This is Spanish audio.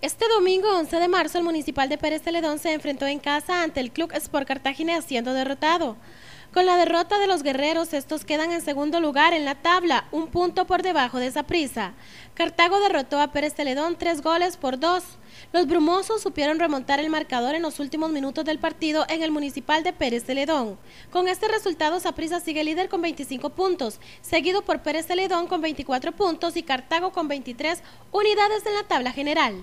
Este domingo 11 de marzo el municipal de Pérez Teledón se enfrentó en casa ante el Club Sport Cartagena siendo derrotado. Con la derrota de los guerreros, estos quedan en segundo lugar en la tabla, un punto por debajo de prisa. Cartago derrotó a Pérez Teledón tres goles por dos. Los brumosos supieron remontar el marcador en los últimos minutos del partido en el municipal de Pérez Teledón. Con este resultado, Zaprisa sigue líder con 25 puntos, seguido por Pérez Teledón con 24 puntos y Cartago con 23 unidades en la tabla general.